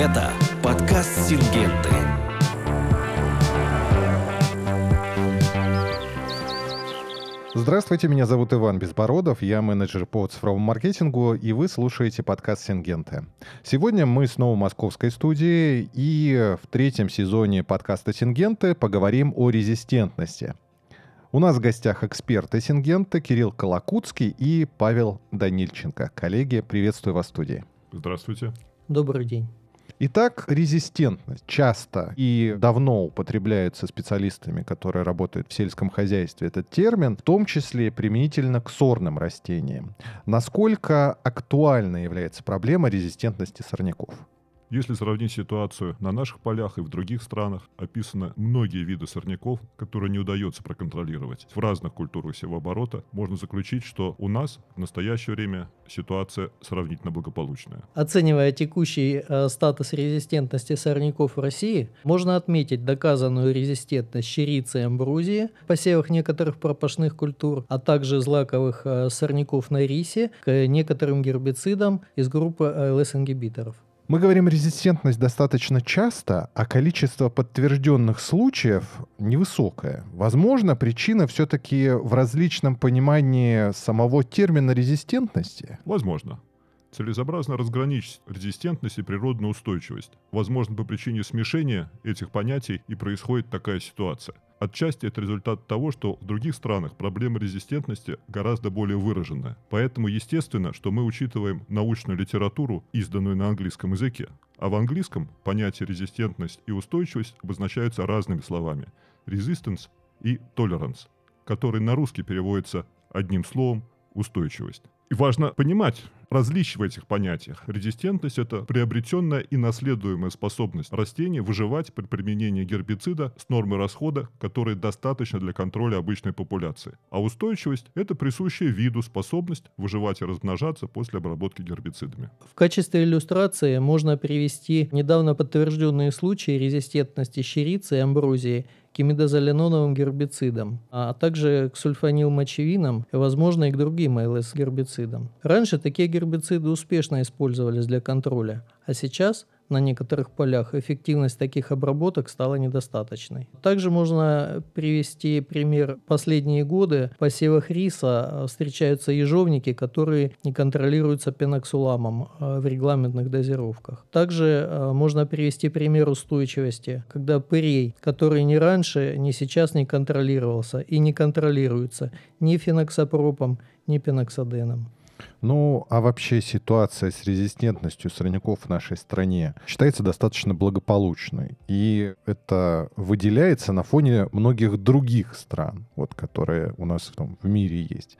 Это подкаст «Сингенты». Здравствуйте, меня зовут Иван Безбородов, я менеджер по цифровому маркетингу, и вы слушаете подкаст «Сингенты». Сегодня мы снова в московской студии, и в третьем сезоне подкаста «Сингенты» поговорим о резистентности. У нас в гостях эксперты Сингенты Кирилл Колокутский и Павел Данильченко. Коллеги, приветствую вас в студии. Здравствуйте. Добрый день. Итак, резистентность часто и давно употребляется специалистами, которые работают в сельском хозяйстве этот термин, в том числе применительно к сорным растениям. Насколько актуальна является проблема резистентности сорняков? Если сравнить ситуацию на наших полях и в других странах, описаны многие виды сорняков, которые не удается проконтролировать. В разных культурах севооборота можно заключить, что у нас в настоящее время ситуация сравнительно благополучная. Оценивая текущий э, статус резистентности сорняков в России, можно отметить доказанную резистентность щерицы и амбрузии в посевах некоторых пропашных культур, а также злаковых э, сорняков на рисе к некоторым гербицидам из группы э, ЛС-ингибиторов. Мы говорим резистентность достаточно часто, а количество подтвержденных случаев невысокое. Возможно, причина все-таки в различном понимании самого термина резистентности. Возможно целесообразно разграничить резистентность и природную устойчивость. Возможно, по причине смешения этих понятий и происходит такая ситуация. Отчасти это результат того, что в других странах проблема резистентности гораздо более выраженная. Поэтому естественно, что мы учитываем научную литературу, изданную на английском языке. А в английском понятия резистентность и устойчивость обозначаются разными словами – resistance и tolerance, которые на русский переводятся одним словом – устойчивость. И важно понимать, различие в этих понятиях. Резистентность – это приобретенная и наследуемая способность растения выживать при применении гербицида с нормой расхода, которой достаточно для контроля обычной популяции. А устойчивость – это присущая виду способность выживать и размножаться после обработки гербицидами. В качестве иллюстрации можно привести недавно подтвержденные случаи резистентности щерицы и амброзии – к имидозолиноновым гербицидам, а также к сульфанилмочевинам и, возможно, и к другим ЛС-гербицидам. Раньше такие гербициды успешно использовались для контроля, а сейчас – на некоторых полях эффективность таких обработок стала недостаточной. Также можно привести пример последние годы. В посевах риса встречаются ежовники, которые не контролируются пеноксуламом э, в регламентных дозировках. Также э, можно привести пример устойчивости, когда пырей, который ни раньше, ни сейчас не контролировался и не контролируется ни феноксопропом, ни пеноксоденом. Ну, а вообще ситуация с резистентностью сорняков в нашей стране считается достаточно благополучной. И это выделяется на фоне многих других стран, вот, которые у нас там, в мире есть.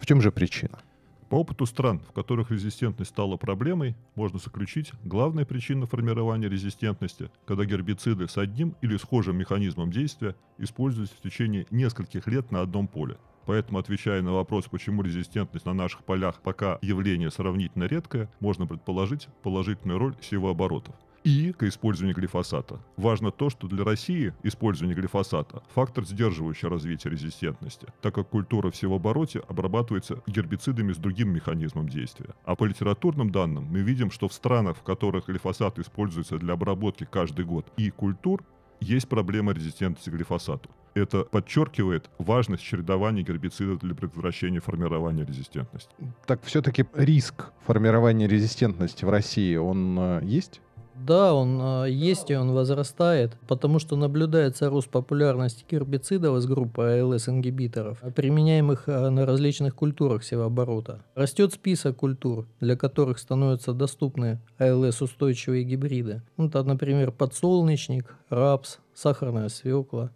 В чем же причина? По опыту стран, в которых резистентность стала проблемой, можно заключить, главная причина формирования резистентности, когда гербициды с одним или схожим механизмом действия используются в течение нескольких лет на одном поле. Поэтому, отвечая на вопрос, почему резистентность на наших полях пока явление сравнительно редкое, можно предположить положительную роль севооборотов и к использованию глифосата. Важно то, что для России использование глифосата – фактор, сдерживающий развитие резистентности, так как культура всего обороте обрабатывается гербицидами с другим механизмом действия. А по литературным данным мы видим, что в странах, в которых глифосат используется для обработки каждый год и культур, есть проблема резистентности к глифосату. Это подчеркивает важность чередования гербицидов для предотвращения формирования резистентности. Так все-таки риск формирования резистентности в России, он э, есть? Да, он э, есть и он возрастает, потому что наблюдается рост популярности гербицидов из группы АЛС-ингибиторов, применяемых э, на различных культурах севооборота. Растет список культур, для которых становятся доступны АЛС-устойчивые гибриды. Это, ну, например, подсолнечник, рапс, сахарная свекла.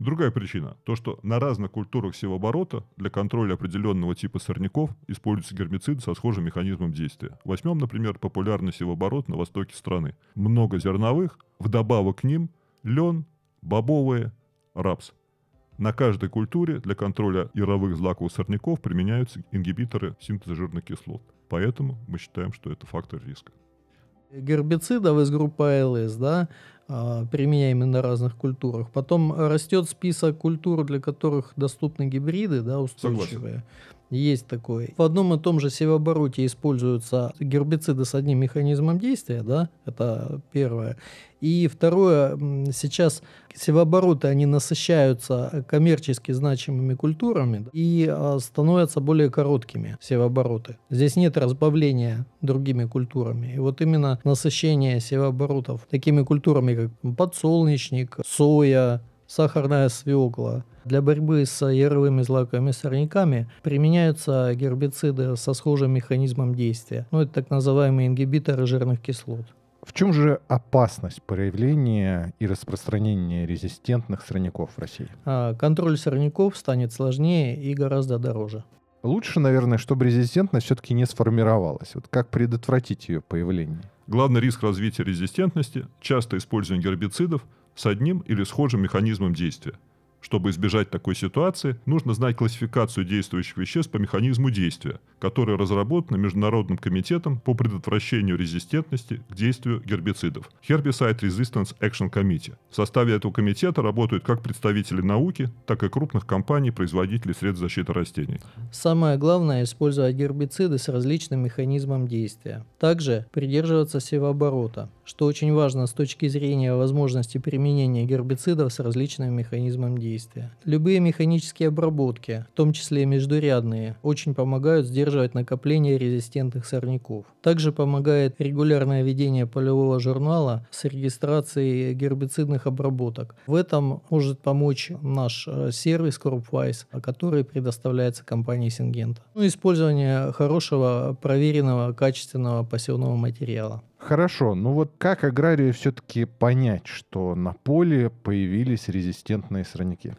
Другая причина – то, что на разных культурах севооборота для контроля определенного типа сорняков используются гербициды со схожим механизмом действия. Возьмем, например, популярный севооборот на востоке страны. Много зерновых, вдобавок к ним лен, бобовые, рапс. На каждой культуре для контроля яровых злаковых сорняков применяются ингибиторы синтеза жирных кислот. Поэтому мы считаем, что это фактор риска гербицидов из группы АЛС, да, а, применяемый на разных культурах. Потом э, растет список культур, для которых доступны гибриды, да, устойчивые. Согласен. Есть такой. В одном и том же севообороте используются гербициды с одним механизмом действия, да, это первое. И второе, сейчас севообороты, они насыщаются коммерчески значимыми культурами и а, становятся более короткими севообороты. Здесь нет разбавления другими культурами. И вот именно насыщение севооборотов такими культурами, как подсолнечник, соя, сахарная свекла. Для борьбы с яровыми злаками сорняками применяются гербициды со схожим механизмом действия. Ну, это так называемые ингибиторы жирных кислот. В чем же опасность проявления и распространения резистентных сорняков в России? А, контроль сорняков станет сложнее и гораздо дороже. Лучше, наверное, чтобы резистентность все-таки не сформировалась. Вот как предотвратить ее появление? Главный риск развития резистентности – часто использование гербицидов – с одним или схожим механизмом действия. Чтобы избежать такой ситуации, нужно знать классификацию действующих веществ по механизму действия, которая разработана Международным комитетом по предотвращению резистентности к действию гербицидов Herbicide Resistance Action Committee. В составе этого комитета работают как представители науки, так и крупных компаний-производителей средств защиты растений. Самое главное – использовать гербициды с различным механизмом действия. Также придерживаться севооборота – что очень важно с точки зрения возможности применения гербицидов с различным механизмом действия. Любые механические обработки, в том числе междурядные, очень помогают сдерживать накопление резистентных сорняков. Также помогает регулярное ведение полевого журнала с регистрацией гербицидных обработок. В этом может помочь наш э, сервис CropWise, который предоставляется компанией Сингента. Ну, использование хорошего, проверенного, качественного посевного материала. Хорошо, ну вот как аграрию все-таки понять, что на поле появились резистентные сорняки?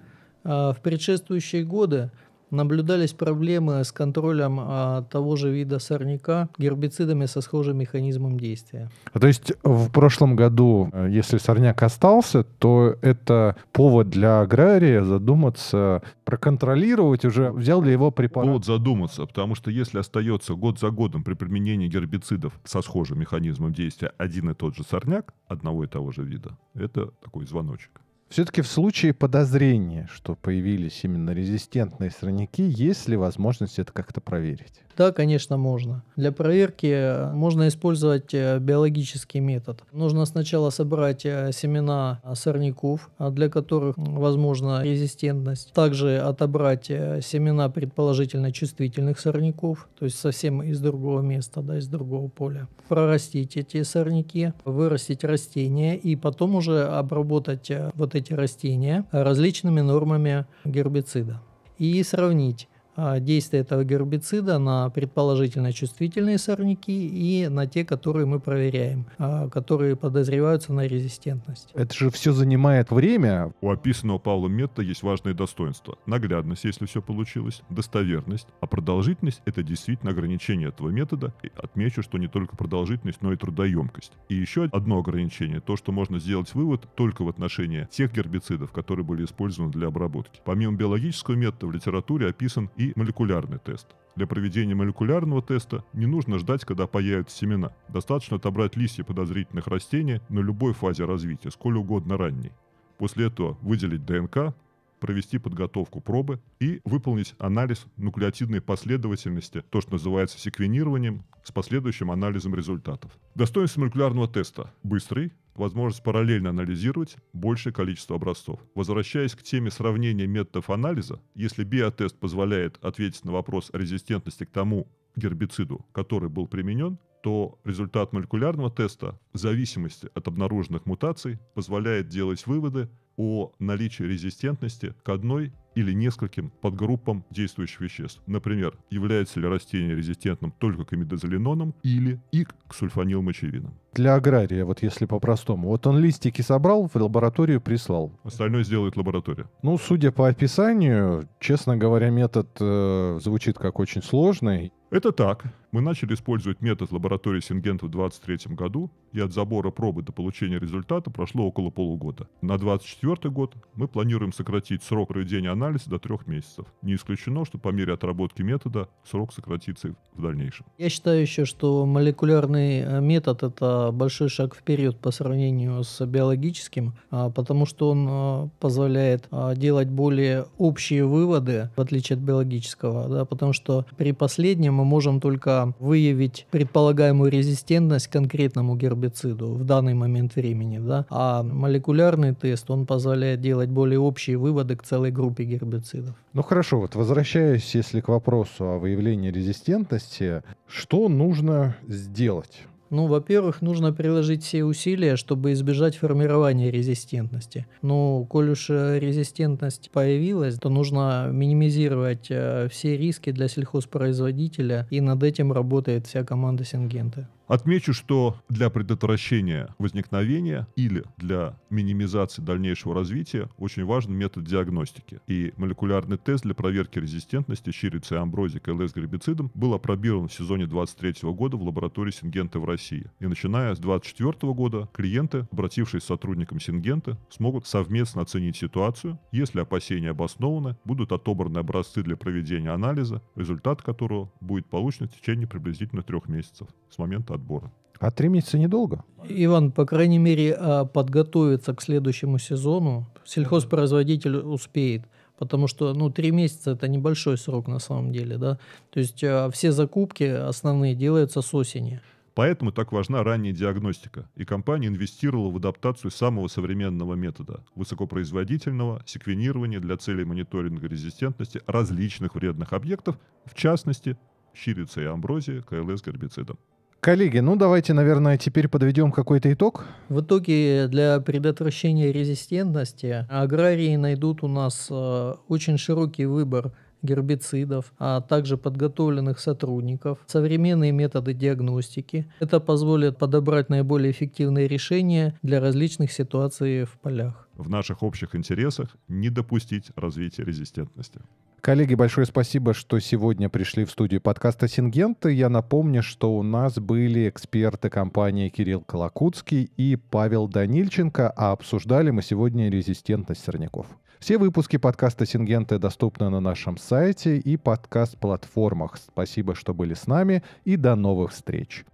А, в предшествующие годы Наблюдались проблемы с контролем а, того же вида сорняка гербицидами со схожим механизмом действия. А то есть в прошлом году, э, если сорняк остался, то это повод для агрария задуматься, проконтролировать уже, взял ли его препарат. Повод задуматься, потому что если остается год за годом при применении гербицидов со схожим механизмом действия один и тот же сорняк одного и того же вида, это такой звоночек. Все-таки в случае подозрения, что появились именно резистентные сорняки, есть ли возможность это как-то проверить? Да, конечно, можно. Для проверки э, можно использовать э, биологический метод. Нужно сначала собрать э, семена сорняков, а для которых возможна резистентность. Также отобрать семена предположительно чувствительных сорняков, то есть совсем из другого места, да, из другого поля. Прорастить эти сорняки, вырастить растения и потом уже обработать вот эти растения различными нормами гербицида и сравнить, а, действие этого гербицида на предположительно чувствительные сорняки и на те, которые мы проверяем, а, которые подозреваются на резистентность. Это же все занимает время. У описанного Павлом метода есть важные достоинства. Наглядность, если все получилось, достоверность, а продолжительность — это действительно ограничение этого метода. И отмечу, что не только продолжительность, но и трудоемкость. И еще одно ограничение — то, что можно сделать вывод только в отношении тех гербицидов, которые были использованы для обработки. Помимо биологического метода в литературе описан и молекулярный тест. Для проведения молекулярного теста не нужно ждать, когда появятся семена. Достаточно отобрать листья подозрительных растений на любой фазе развития, сколь угодно ранней. После этого выделить ДНК, провести подготовку пробы и выполнить анализ нуклеотидной последовательности, то, что называется секвенированием, с последующим анализом результатов. Достоинство молекулярного теста – быстрый, возможность параллельно анализировать большее количество образцов. Возвращаясь к теме сравнения методов анализа, если биотест позволяет ответить на вопрос о резистентности к тому гербициду, который был применен, то результат молекулярного теста в зависимости от обнаруженных мутаций позволяет делать выводы о наличии резистентности к одной или нескольким подгруппам действующих веществ. Например, является ли растение резистентным только к имидозолинонам или и к сульфанилмочевинам. Для агрария, вот если по-простому. Вот он листики собрал, в лабораторию прислал. Остальное сделает лаборатория. Ну, судя по описанию, честно говоря, метод э, звучит как очень сложный. Это так. Мы начали использовать метод лаборатории Сингента в 2023 году, и от забора пробы до получения результата прошло около полугода. На 2024 год мы планируем сократить срок проведения анализа анализа до трех месяцев. Не исключено, что по мере отработки метода срок сократится в дальнейшем. Я считаю еще, что молекулярный э, метод – это большой шаг вперед по сравнению с биологическим, а, потому что он э, позволяет а, делать более общие выводы, в отличие от биологического, да, потому что при последнем мы можем только выявить предполагаемую резистентность к конкретному гербициду в данный момент времени, да, а молекулярный тест, он позволяет делать более общие выводы к целой группе гербицидов. Ну хорошо, вот возвращаюсь, если к вопросу о выявлении резистентности, что нужно сделать? Ну, во-первых, нужно приложить все усилия, чтобы избежать формирования резистентности. Ну, коль уж э, резистентность появилась, то нужно минимизировать э, все риски для сельхозпроизводителя, и над этим работает вся команда Сингента. Отмечу, что для предотвращения возникновения или для минимизации дальнейшего развития очень важен метод диагностики. И молекулярный тест для проверки резистентности щирицы амброзии к ЛС гербицидам был опробирован в сезоне 2023 года в лаборатории Сингента в России России. И начиная с 2024 года клиенты, обратившись к сотрудникам Сингента, смогут совместно оценить ситуацию. Если опасения обоснованы, будут отобраны образцы для проведения анализа, результат которого будет получен в течение приблизительно трех месяцев с момента отбора. А три месяца недолго. Иван, по крайней мере, а, подготовиться к следующему сезону сельхозпроизводитель успеет потому что ну, три месяца это небольшой срок на самом деле, да. То есть а, все закупки основные делаются с осени. Поэтому так важна ранняя диагностика, и компания инвестировала в адаптацию самого современного метода – высокопроизводительного секвенирования для целей мониторинга резистентности различных вредных объектов, в частности, щирица и амброзия КЛС гербицидом. Коллеги, ну давайте, наверное, теперь подведем какой-то итог. В итоге для предотвращения резистентности аграрии найдут у нас э, очень широкий выбор гербицидов, а также подготовленных сотрудников, современные методы диагностики. Это позволит подобрать наиболее эффективные решения для различных ситуаций в полях. В наших общих интересах не допустить развития резистентности. Коллеги, большое спасибо, что сегодня пришли в студию подкаста «Сингента». Я напомню, что у нас были эксперты компании Кирилл Колокутский и Павел Данильченко, а обсуждали мы сегодня резистентность сорняков. Все выпуски подкаста Сингенты доступны на нашем сайте и подкаст-платформах. Спасибо, что были с нами, и до новых встреч.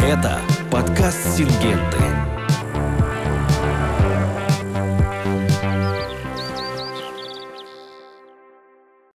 Это подкаст «Сингенты».